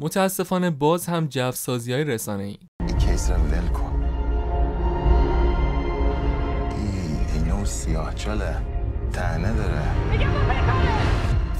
متاسفانه باز هم سازی های رسانه ای داره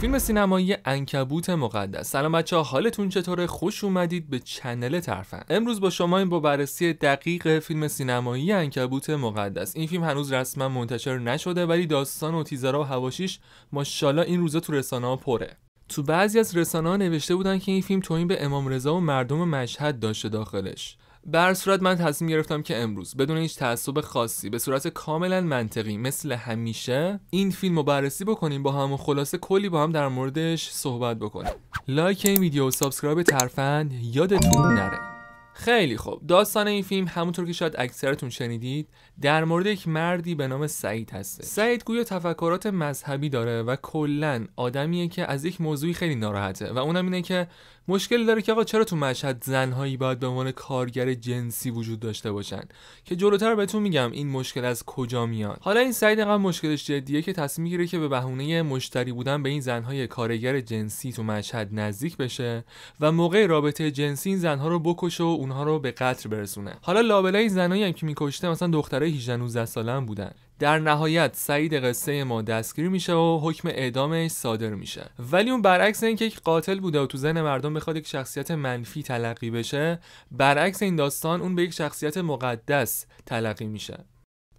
فیلم سینمایی انکبوت مقدس سلام بچه ها حالتون چطوره خوش اومدید به چنل ترفن امروز با شما این با بررسی دقیق فیلم سینمایی انکبوت مقدس این فیلم هنوز رسما منتشر نشده ولی داستان و تیزرا و هواشیش ماشاءالله این روزا تو رسانه ها پره تو بعضی از رسانه ها نوشته بودن که این فیلم توهین به امام رضا و مردم مشهد داشته داخلش بر صورت من تصمیم گرفتم که امروز بدون هیچ تعصب خاصی به صورت کاملا منطقی مثل همیشه این فیلم رو بررسی بکنیم با هم و خلاصه کلی با هم در موردش صحبت بکنیم لایک این ویدیو و سابسکرایب ترفند یادتون نره خیلی خوب داستان این فیلم همونطور که شاید اکثرتون شنیدید در مورد یک مردی به نام سعید هسته سعید گویا تفکرات مذهبی داره و کلا آدمیه که از یک موضوعی خیلی ناراحته و اونم اینه که مشکل داره که آقا چرا تو مشهد زنهایی باید به عنوان کارگر جنسی وجود داشته باشن که جلوتر بهتون میگم این مشکل از کجا میاد حالا این سعید هم مشکلش جدیه که تصمیم میگیره که به بهونه مشتری بودن به این زنهای کارگر جنسی تو مشهد نزدیک بشه و موقع رابطه جنسی این زنها رو بکشه و اونها رو به قتل برسونه حالا لابلای زنایی هم که میکشته مثلا دخترای 18 19 ساله بودن در نهایت سعید قصه ما دستگیر میشه و حکم اعدامش صادر میشه ولی اون برعکس اینکه یک قاتل بوده و تو زن مردم بخواد یک شخصیت منفی تلقی بشه برعکس این داستان اون به یک شخصیت مقدس تلقی میشه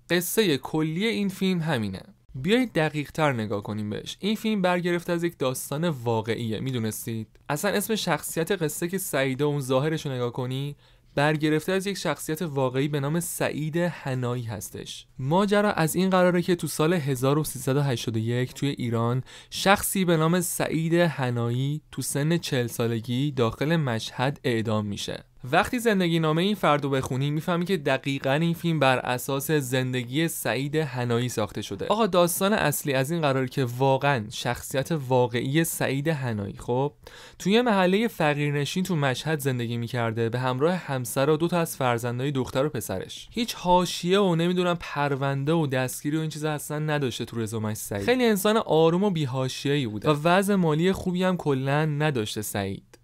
قصه کلی این فیلم همینه بیایید دقیق تر نگاه کنیم بهش این فیلم برگرفته از یک داستان واقعیه میدونستید اصلا اسم شخصیت قصه که سعیده اون ظاهرش رو نگاه کنی برگرفته از یک شخصیت واقعی به نام سعید هنایی هستش ماجرا از این قراره که تو سال 1381 توی ایران شخصی به نام سعید هنایی تو سن 40 سالگی داخل مشهد اعدام میشه وقتی زندگی نامه این فرد رو بخونی میفهمی که دقیقا این فیلم بر اساس زندگی سعید هنایی ساخته شده آقا داستان اصلی از این قرار که واقعا شخصیت واقعی سعید هنایی خب توی محله فقیرنشین تو مشهد زندگی میکرده به همراه همسر و دوتا از فرزندهای دختر و پسرش هیچ حاشیه و نمیدونم پرونده و دستگیری و این چیزا اصلا نداشته تو رزومش سعید خیلی انسان آروم و بی‌حاشیه‌ای بوده و وضع مالی خوبی هم کلا نداشته سعید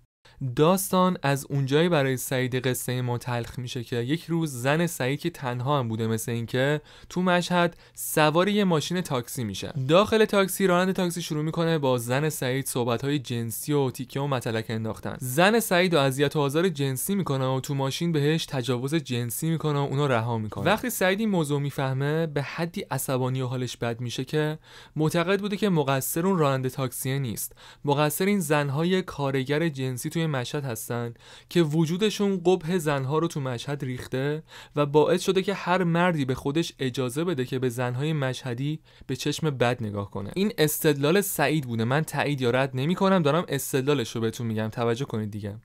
داستان از اونجایی برای سعید قصه ما تلخ میشه که یک روز زن سعید که تنها هم بوده مثل اینکه تو مشهد سوار یه ماشین تاکسی میشه داخل تاکسی راننده تاکسی شروع میکنه با زن سعید صحبت های جنسی و تیکه و متلک انداختن زن سعید و اذیت و آزار جنسی میکنه و تو ماشین بهش تجاوز جنسی میکنه و اونو رها میکنه وقتی سعید این موضوع میفهمه به حدی عصبانی و حالش بد میشه که معتقد بوده که مقصر اون راننده تاکسی نیست مقصر این زنهای کارگر جنسی توی مشهد هستن که وجودشون قبه زنها رو تو مشهد ریخته و باعث شده که هر مردی به خودش اجازه بده که به زنهای مشهدی به چشم بد نگاه کنه این استدلال سعید بوده من تایید یا رد نمی کنم دارم استدلالش رو بهتون میگم توجه کنید دیگه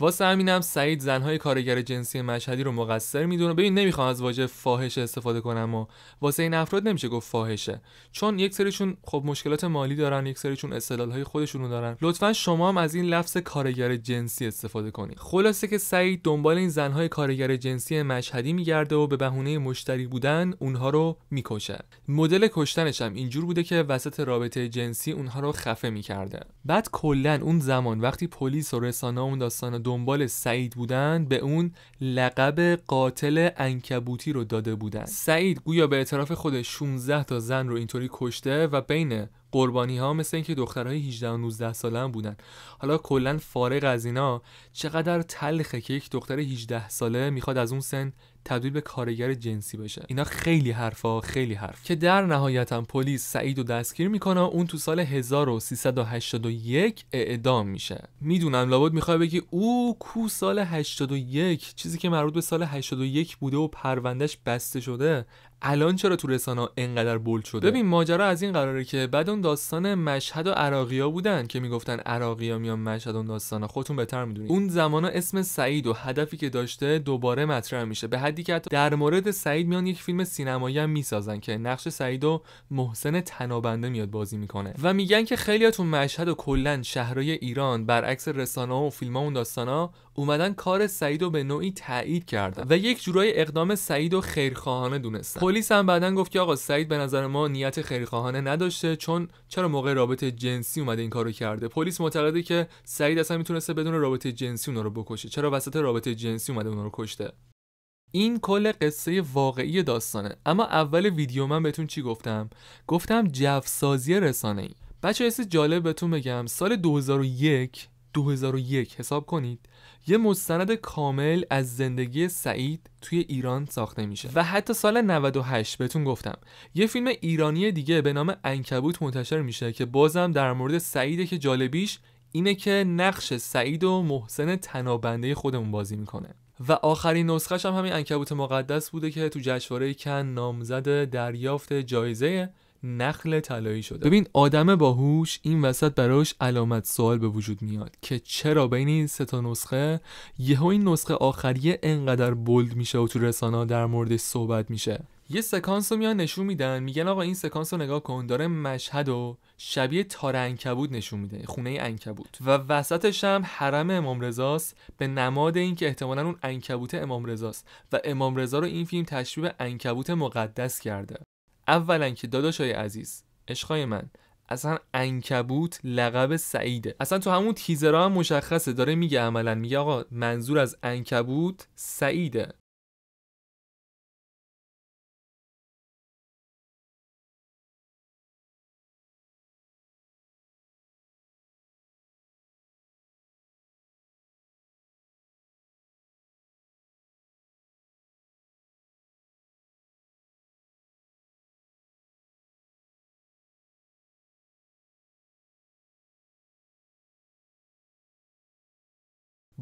واسه همینم سعید زنهای کارگر جنسی مشهدی رو مقصر میدونه ببین نمیخوام از واژه فاحشه استفاده کنم و واسه این افراد نمیشه گفت فاحشه چون یک سریشون خب مشکلات مالی دارن یک سریشون استدلالهای خودشونو دارن لطفا شما هم از این لفظ کارگر جنسی استفاده کنید خلاصه که سعید دنبال این زنهای کارگر جنسی مشهدی میگرده و به بهونه مشتری بودن اونها رو میکشه مدل کشتنش هم اینجور بوده که وسط رابطه جنسی اونها رو خفه میکرده بعد کلا اون زمان وقتی پلیس و رسانه اون داستان دنبال سعید بودند به اون لقب قاتل انکبوتی رو داده بودند سعید گویا به اعتراف خودش 16 تا زن رو اینطوری کشته و بین قربانی ها مثل اینکه دخترهای 18 و 19 ساله هم بودن حالا کلا فارغ از اینا چقدر تلخه که یک دختر 18 ساله میخواد از اون سن تبدیل به کارگر جنسی بشه اینا خیلی حرفا خیلی حرف که در نهایتم پلیس سعید و دستگیر میکنه اون تو سال 1381 اعدام میشه میدونم لابد میخواد بگی او کو سال 81 چیزی که مربوط به سال 81 بوده و پروندهش بسته شده الان چرا تو رسانه انقدر بولد شده ببین ماجرا از این قراره که بعد اون داستان مشهد و عراقیا بودن که میگفتن عراقیا میان مشهد اون داستانا خودتون بهتر میدونید اون زمانا اسم سعید و هدفی که داشته دوباره مطرح میشه به حدی که در مورد سعید میان یک فیلم سینمایی هم میسازن که نقش سعید و محسن تنابنده میاد بازی میکنه و میگن که خیلیاتون مشهد و کلا شهرهای ایران برعکس رسانه و فیلم ها اون داستانا اومدن کار سعید و به نوعی تایید کردن و یک جورای اقدام سعید و خیرخواهانه دونستن پلیس هم بعدا گفت که آقا سعید به نظر ما نیت خیرخواهانه نداشته چون چرا موقع رابطه جنسی اومده این کارو کرده پلیس معتقده که سعید اصلا میتونسته بدون رابطه جنسی اونا رو بکشه چرا وسط رابطه جنسی اومده اونا رو کشته این کل قصه واقعی داستانه اما اول ویدیو من بهتون چی گفتم گفتم جوسازی رسانه ای بچه جالب بهتون بگم سال 2001 2001 حساب کنید یه مستند کامل از زندگی سعید توی ایران ساخته میشه و حتی سال 98 بهتون گفتم یه فیلم ایرانی دیگه به نام انکبوت منتشر میشه که بازم در مورد سعیده که جالبیش اینه که نقش سعید و محسن تنابنده خودمون بازی میکنه و آخرین نسخهش هم همین انکبوت مقدس بوده که تو جشنواره کن نامزد دریافت جایزه نخل طلایی شده ببین آدم باهوش این وسط براش علامت سوال به وجود میاد که چرا بین این سه تا نسخه یهو این نسخه آخریه انقدر بولد میشه و تو رسانه در موردش صحبت میشه یه سکانس رو میان نشون میدن میگن آقا این سکانس رو نگاه کن داره مشهد و شبیه تار انکبود نشون میده خونه انکبود و وسطش هم حرم امام رضاست به نماد اینکه احتمالا اون انکبوت امام رضاست و امام رضا رو این فیلم تشبیه به انکبوت مقدس کرده اولا که داداشای عزیز عشقای من اصلا انکبوت لقب سعیده اصلا تو همون تیزرها هم مشخصه داره میگه عملا میگه آقا منظور از انکبوت سعیده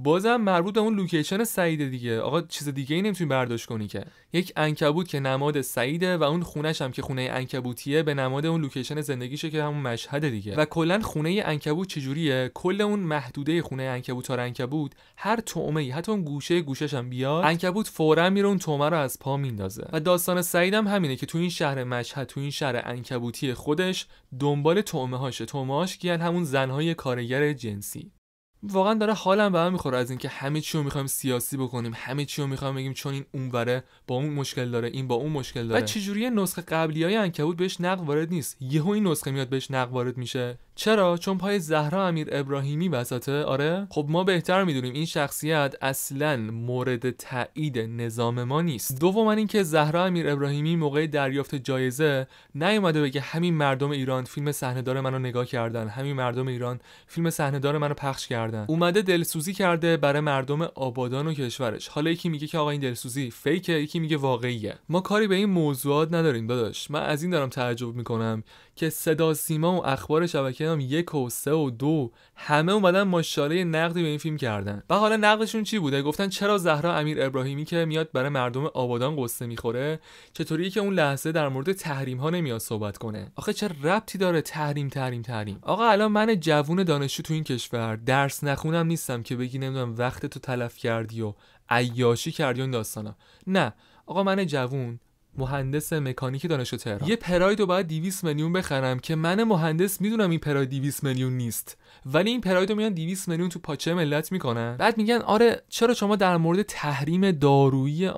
بازم مربوط به اون لوکیشن سعیده دیگه آقا چیز دیگه ای نمیتونی برداشت کنی که یک انکبوت که نماد سعیده و اون خونش هم که خونه انکبوتیه به نماد اون لوکیشن زندگیشه که همون مشهد دیگه و کلا خونه انکبوت چجوریه کل اون محدوده خونه انکبوت تار انکبوت هر تومه ای حتی اون گوشه گوشش هم بیاد انکبوت فورا میره اون تومه رو از پا میندازه و داستان سعید هم همینه که تو این شهر مشهد تو این شهر انکبوتی خودش دنبال تومه هاشه تومه هاش همون زنهای کارگر جنسی واقعا داره حالم به هم میخوره از اینکه همه چی رو میخوایم سیاسی بکنیم همه چی رو میخوایم بگیم چون این اونوره با اون مشکل داره این با اون مشکل داره و چجوری نسخه قبلی های انکبوت بهش نقد وارد نیست یهو این نسخه میاد بهش نقد وارد میشه چرا چون پای زهرا امیر ابراهیمی وسطه آره خب ما بهتر میدونیم این شخصیت اصلا مورد تایید نظام ما نیست دوما اینکه زهرا امیر ابراهیمی موقع دریافت جایزه نیومده بگه همین مردم ایران فیلم صحنهدار منو نگاه کردن همین مردم ایران فیلم صحنهدار منو پخش کردن اومده دلسوزی کرده برای مردم آبادان و کشورش حالا یکی میگه که آقا این دلسوزی فیکه یکی میگه واقعیه ما کاری به این موضوعات نداریم داداش من از این دارم تعجب میکنم که صدا سیما و اخبار شبکه هم یک و سه و دو همه اومدن مشاوره نقدی به این فیلم کردن و حالا نقدشون چی بوده گفتن چرا زهرا امیر ابراهیمی که میاد برای مردم آبادان قصه میخوره چطوری که اون لحظه در مورد تحریم ها نمیاد صحبت کنه آخه چه ربطی داره تحریم تحریم تحریم آقا الان من جوون دانشجو تو این کشور درس نخونم نیستم که بگی نمیدونم وقت تو تلف کردی و عیاشی کردی اون داستانا نه آقا من جوون مهندس مکانیک دانشو تهران یه پراید رو باید 200 میلیون بخرم که من مهندس میدونم این پراید 200 میلیون نیست ولی این پراید میان 200 میلیون تو پاچه ملت میکنن بعد میگن آره چرا شما در مورد تحریم دارویی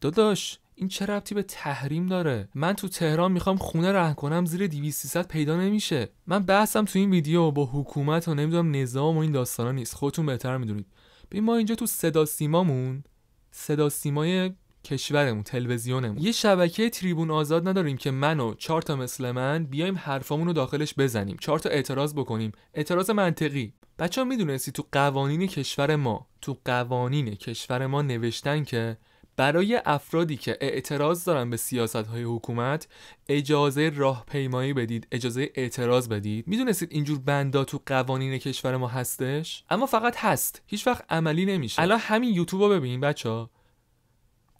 داداش این چه ربطی به تحریم داره من تو تهران میخوام خونه رهن کنم زیر 200 پیدا نمیشه من بحثم تو این ویدیو با حکومت و نمیدونم نظام و این داستانا نیست خودتون بهتر میدونید ببین ما اینجا تو صدا سیمامون صدا سیمای کشورمون تلویزیونمون یه شبکه تریبون آزاد نداریم که من و چهار تا مثل من بیایم حرفامون رو داخلش بزنیم چهار تا اعتراض بکنیم اعتراض منطقی بچه میدونستی تو قوانین کشور ما تو قوانین کشور ما نوشتن که برای افرادی که اعتراض دارن به سیاست های حکومت اجازه راهپیمایی بدید اجازه اعتراض بدید میدونستید اینجور بندا تو قوانین کشور ما هستش اما فقط هست هیچ وقت عملی نمیشه الان همین یوتیوب رو ببین بچه ها.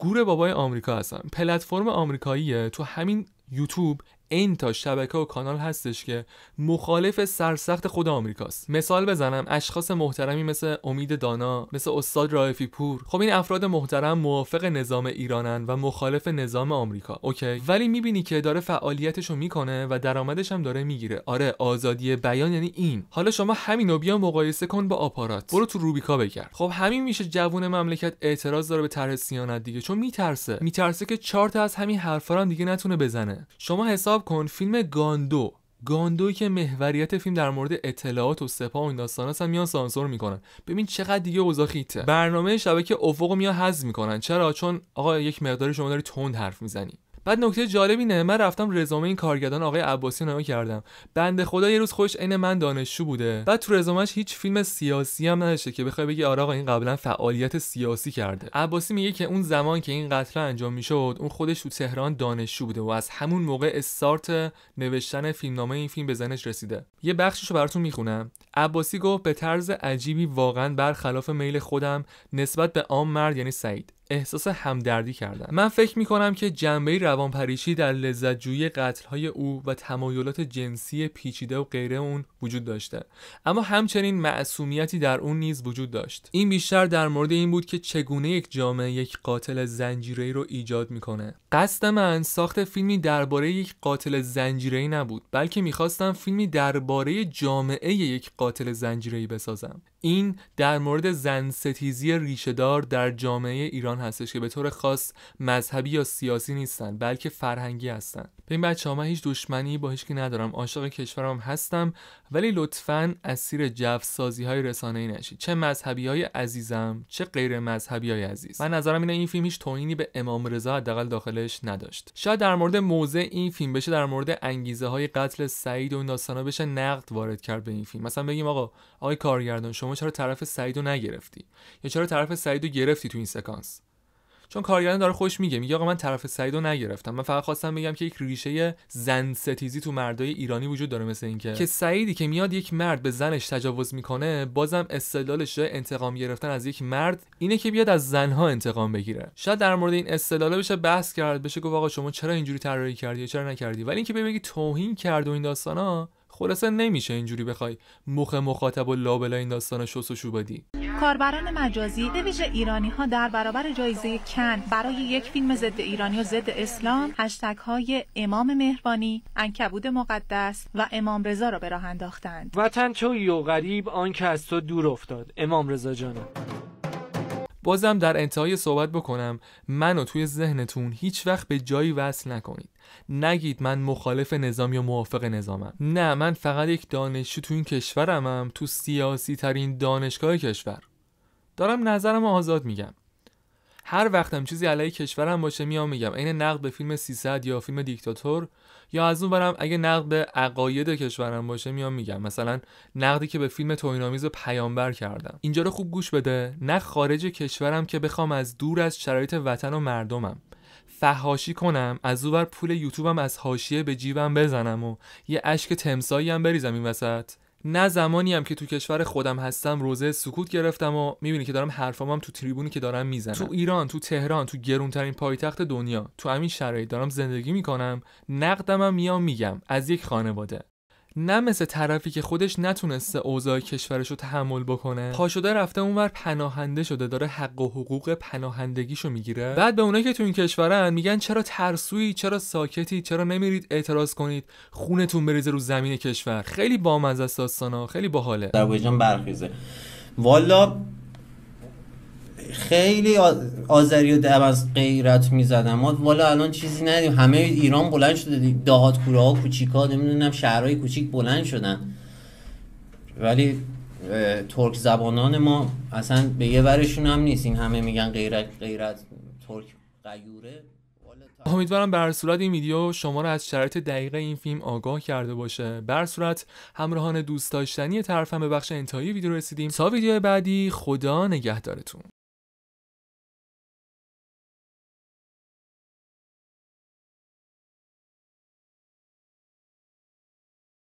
گور بابای آمریکا هستن پلتفرم آمریکاییه تو همین یوتیوب این تا شبکه و کانال هستش که مخالف سرسخت خود آمریکاست مثال بزنم اشخاص محترمی مثل امید دانا مثل استاد رائفی پور خب این افراد محترم موافق نظام ایرانن و مخالف نظام آمریکا اوکی ولی میبینی که داره فعالیتشو میکنه و درآمدش هم داره میگیره آره آزادی بیان یعنی این حالا شما همینو بیا مقایسه کن با آپارات برو تو روبیکا بگرد خب همین میشه جوون مملکت اعتراض داره به طرح سیانت دیگه چون میترسه میترسه که چهار از همین حرفا دیگه نتونه بزنه شما حساب کن فیلم گاندو گاندوی که محوریت فیلم در مورد اطلاعات و سپاه و این داستان هستن میان سانسور میکنن ببین چقدر دیگه اوضاع خیته برنامه شبکه افق میان حذف میکنن چرا چون آقا یک مقداری شما داری تند حرف میزنی بعد نکته جالبی من رفتم رزومه این کارگردان آقای عباسی نگاه کردم بنده خدا یه روز خوش عین من دانشجو بوده بعد تو رزومش هیچ فیلم سیاسی هم نداشته که بخوای بگی آره آقا این قبلا فعالیت سیاسی کرده عباسی میگه که اون زمان که این قتل انجام میشد اون خودش تو تهران دانشجو بوده و از همون موقع استارت نوشتن فیلمنامه این فیلم به رسیده یه بخشش رو براتون میخونم عباسی گفت به طرز عجیبی واقعا برخلاف میل خودم نسبت به آن مرد یعنی سعید احساس همدردی کردن من فکر می کنم که جنبه روانپریشی در قتل های او و تمایلات جنسی پیچیده و غیره اون وجود داشته اما همچنین معصومیتی در اون نیز وجود داشت این بیشتر در مورد این بود که چگونه یک جامعه یک قاتل زنجیره‌ای رو ایجاد میکنه قصد من ساخت فیلمی درباره یک قاتل زنجیره‌ای نبود بلکه میخواستم فیلمی درباره جامعه یک قاتل زنجیره‌ای بسازم این در مورد زن ستیزی ریشهدار در جامعه ایران هستش که به طور خاص مذهبی یا سیاسی نیستند بلکه فرهنگی هستند به این بچه ها من هیچ دشمنی با هیچ ندارم عاشق کشورم هستم ولی لطفا اسیر سازی های رسانه ای نشید چه مذهبی های عزیزم چه غیر مذهبی های عزیز من نظرم اینه این فیلم هیچ توهینی به امام رضا حداقل داخلش نداشت شاید در مورد موضع این فیلم بشه در مورد انگیزه های قتل سعید و این داستانا بشه نقد وارد کرد به این فیلم مثلا بگیم آقا آقای کارگردان شما چرا طرف سعید رو نگرفتی یا چرا طرف سعید رو گرفتی تو این سکانس چون کارگردان داره خوش میگه میگه آقا من طرف سعید رو نگرفتم من فقط خواستم بگم که یک ریشه زن ستیزی تو مردای ایرانی وجود داره مثل اینکه که سعیدی که میاد یک مرد به زنش تجاوز میکنه بازم استدلالش انتقام گرفتن از یک مرد اینه که بیاد از زنها انتقام بگیره شاید در مورد این استدلاله بشه بحث کرد بشه گفت آقا شما چرا اینجوری طراحی کردی چرا نکردی ولی اینکه بگی توهین کرد و این داستانا خلاصه نمیشه اینجوری بخوای مخ مخاطب و لابلا این داستان شس و شو بدی کاربران مجازی به ویژه ایرانی ها در برابر جایزه کن برای یک فیلم ضد ایرانی و ضد اسلام هشتگ های امام مهربانی انکبود مقدس و امام رضا را به راه انداختند وطن توی و غریب آن که از تو دور افتاد امام رضا جانم بازم در انتهای صحبت بکنم منو توی ذهنتون هیچ وقت به جایی وصل نکنید نگید من مخالف نظام یا موافق نظامم نه من فقط یک دانشجو تو این کشورمم تو سیاسی ترین دانشگاه کشور دارم نظرم آزاد میگم هر وقتم چیزی علیه کشورم باشه میام میگم عین نقد به فیلم 300 یا فیلم دیکتاتور یا از اون برم اگه نقد عقاید کشورم باشه میام میگم مثلا نقدی که به فیلم توینامیز پیامبر کردم اینجا رو خوب گوش بده نه خارج کشورم که بخوام از دور از شرایط وطن و مردمم فهاشی کنم از اونور پول یوتیوبم از حاشیه به جیبم بزنم و یه اشک تمسایی هم بریزم این وسط نه زمانی هم که تو کشور خودم هستم روزه سکوت گرفتم و میبینی که دارم حرفامم تو تریبونی که دارم میزنم تو ایران تو تهران تو گرونترین پایتخت دنیا تو همین شرایط دارم زندگی میکنم نقدمم میام میگم از یک خانواده نه مثل طرفی که خودش نتونسته اوضاع کشورش رو تحمل بکنه پا شده رفته اونور پناهنده شده داره حق و حقوق پناهندگیشو میگیره بعد به اونایی که تو این کشورن میگن چرا ترسویی چرا ساکتی چرا نمیرید اعتراض کنید خونتون بریزه رو زمین کشور خیلی بامزه است داستانا خیلی باحاله در برخیزه والا خیلی آذری و دم از غیرت میزدن ما والا الان چیزی ندیم همه ایران بلند شده دهات کوره ها کوچیک ها نمیدونم شهرهای کوچیک بلند شدن ولی ترک زبانان ما اصلا به یه ورشون هم نیست این همه میگن غیرت غیرت ترک قیوره امیدوارم بر صورت این ویدیو شما را از شرط دقیقه این فیلم آگاه کرده باشه بر صورت همراهان دوست داشتنی طرفم به بخش انتهایی ویدیو رسیدیم تا ویدیو بعدی خدا نگهدارتون